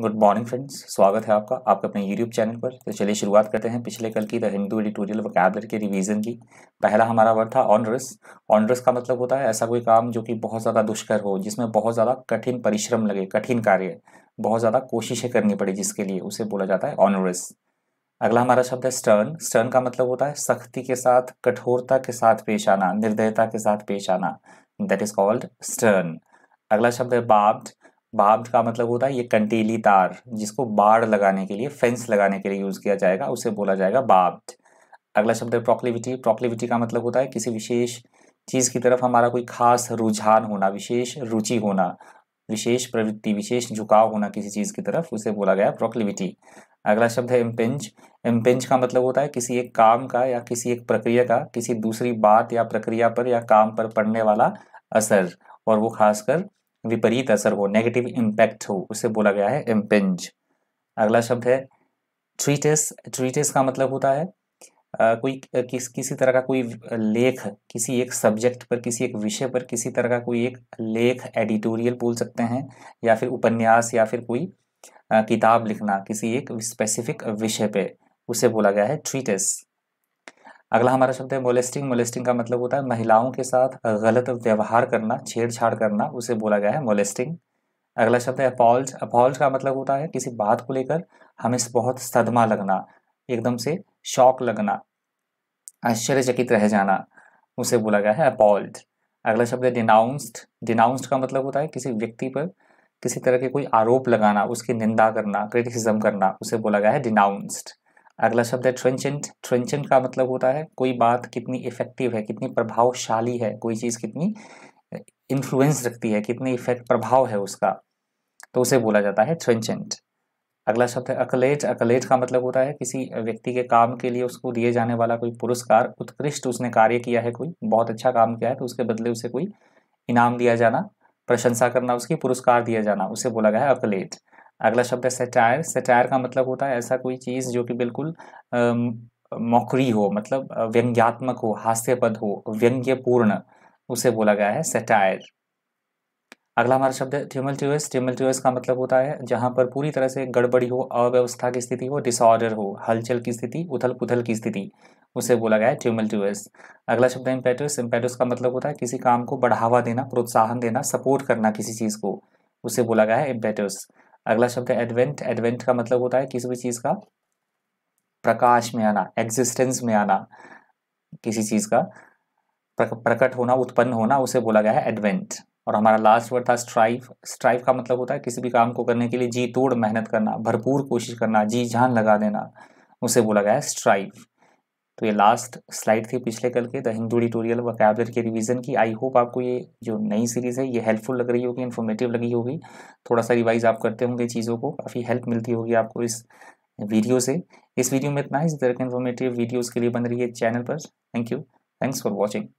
good morning friends स्वागत है आपका आपके अपने यूट्यूब चैनल पर तो चलिए शुरुआत करते हैं पिछले कल की द हिंदू एडिटोरियल वकैबलर के रिवीजन की पहला हमारा वर्ड था ऑनरस ऑनरस का मतलब होता है ऐसा कोई काम जो कि बहुत ज़्यादा दुष्कर हो जिसमें बहुत ज़्यादा कठिन परिश्रम लगे कठिन कार्य बहुत ज़्यादा कोशिशें करनी पड़े जिसके लिए उसे बोला जाता है ऑनरस अगला हमारा शब्द है स्टर्न स्टर्न का मतलब होता है सख्ती के साथ कठोरता के साथ पेश आना निर्दयता के साथ पेश आना दैट इज कॉल्ड स्टर्न अगला शब्द है बाब्ड बाब्द का मतलब होता है ये कंटीली तार जिसको बाढ़ लगाने के लिए फेंस लगाने के लिए यूज़ किया जाएगा उसे बोला जाएगा बाब्द अगला शब्द है प्रोक्लिविटी प्रोक्लिविटी का मतलब होता है किसी विशेष चीज़ की तरफ हमारा कोई खास रुझान होना विशेष रुचि होना विशेष प्रवृत्ति विशेष झुकाव होना किसी चीज़ की तरफ उसे बोला गया प्रोक्लिविटी अगला शब्द है एम्पेंज एम्पेंज का मतलब होता है किसी एक काम का या किसी एक प्रक्रिया का किसी दूसरी बात या प्रक्रिया पर या काम पर पड़ने वाला असर और वो खासकर विपरीत असर हो नेगेटिव इम्पैक्ट हो उसे बोला गया है एम्पेंज अगला शब्द है ट्रीटेस ट्रीटेस का मतलब होता है आ, कोई किस किसी तरह का कोई लेख किसी एक सब्जेक्ट पर किसी एक विषय पर किसी तरह का कोई एक लेख एडिटोरियल बोल सकते हैं या फिर उपन्यास या फिर कोई आ, किताब लिखना किसी एक स्पेसिफिक विषय पे उसे बोला गया है ट्रीटेस अगला हमारा शब्द है मोलेस्टिंग मोलेस्टिंग का मतलब होता है महिलाओं के साथ गलत व्यवहार करना छेड़छाड़ करना उसे बोला गया है मोलेस्टिंग अगला शब्द है अपॉल्ज अपॉल्ज का मतलब होता है किसी बात को लेकर हमें बहुत सदमा लगना एकदम से शौक लगना आश्चर्यचकित रह जाना उसे बोला गया है अपॉल्ड अगला शब्द है डिनाउंस्ड डिनाउंस्ड का मतलब होता है किसी व्यक्ति पर किसी तरह के कोई आरोप लगाना उसकी निंदा करना क्रिटिसिज्म करना उसे बोला गया है डिनाउंस्ड अगला शब्द है ट्रेंचेंट ट्रेंचेंट का मतलब होता है कोई बात कितनी इफेक्टिव है कितनी प्रभावशाली है कोई चीज़ कितनी इन्फ्लुएंस रखती है कितनी इफेक्ट प्रभाव है उसका तो उसे बोला जाता है ट्रेंचेंट अगला शब्द है अकलेट अकलेट का मतलब होता है किसी व्यक्ति के काम के लिए उसको दिए जाने वाला कोई पुरस्कार उत्कृष्ट उसने कार्य किया है कोई बहुत अच्छा काम किया है तो उसके बदले उसे कोई इनाम दिया जाना प्रशंसा करना उसकी पुरस्कार दिया जाना उसे बोला गया है अकलेट अगला शब्द है सेटायर सेटायर का मतलब होता है ऐसा कोई चीज़ जो कि बिल्कुल मौकरी हो मतलब व्यंग्यात्मक हो हास्यपद हो व्यंग्यपूर्ण उसे बोला गया है सेटायर अगला हमारा शब्द है ट्यूमल्ट्यूस ट्यूमल्ट्यूस का मतलब होता है जहाँ पर पूरी तरह से गड़बड़ी हो अव्यवस्था की स्थिति हो डिसऑर्डर हो हलचल की स्थिति उथल पुथल की स्थिति उसे बोला गया है ट्यूमल्ट्यूस अगला शब्द है इम्पेटस इम्पेटस का मतलब होता है किसी काम को बढ़ावा देना प्रोत्साहन देना सपोर्ट करना किसी चीज़ को उसे बोला गया है इम्पेटस अगला शब्द है एडवेंट एडवेंट का मतलब होता है किसी भी चीज़ का प्रकाश में आना एग्जिस्टेंस में आना किसी चीज़ का प्रकट होना उत्पन्न होना उसे बोला गया है एडवेंट और हमारा लास्ट वर्ड था स्ट्राइव स्ट्राइव का मतलब होता है किसी भी काम को करने के लिए जी तोड़ मेहनत करना भरपूर कोशिश करना जी जान लगा देना उसे बोला गया है स्ट्राइव तो ये लास्ट स्लाइड थी पिछले कल के द हिंदू व वकैबलर के रिवीजन की आई होप आपको ये जो नई सीरीज़ है ये हेल्पफुल लग रही होगी इन्फॉर्मेटिव लगी होगी थोड़ा सा रिवाइज आप करते होंगे चीज़ों को काफ़ी हेल्प मिलती होगी आपको इस वीडियो से इस वीडियो में इतना ही इस तरह के इन्फॉर्मेटिव वीडियोज़ के लिए बन रही है चैनल पर thank you thanks for watching